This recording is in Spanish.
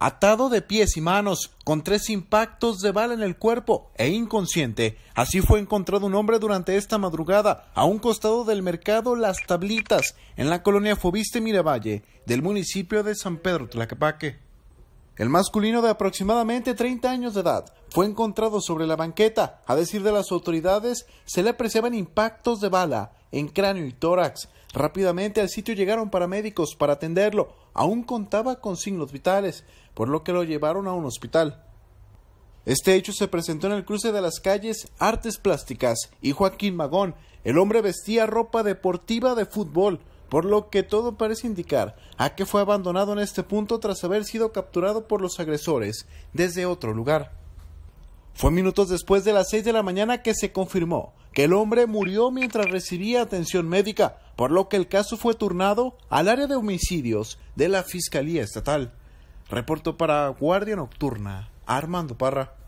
atado de pies y manos, con tres impactos de bala en el cuerpo e inconsciente. Así fue encontrado un hombre durante esta madrugada a un costado del mercado Las Tablitas, en la colonia Fobiste Miravalle, del municipio de San Pedro Tlaquepaque. El masculino de aproximadamente 30 años de edad fue encontrado sobre la banqueta. A decir de las autoridades, se le apreciaban impactos de bala en cráneo y tórax, Rápidamente al sitio llegaron paramédicos para atenderlo. Aún contaba con signos vitales, por lo que lo llevaron a un hospital. Este hecho se presentó en el cruce de las calles Artes Plásticas y Joaquín Magón. El hombre vestía ropa deportiva de fútbol, por lo que todo parece indicar a que fue abandonado en este punto tras haber sido capturado por los agresores desde otro lugar. Fue minutos después de las seis de la mañana que se confirmó que el hombre murió mientras recibía atención médica por lo que el caso fue turnado al área de homicidios de la Fiscalía Estatal. Reportó para Guardia Nocturna Armando Parra.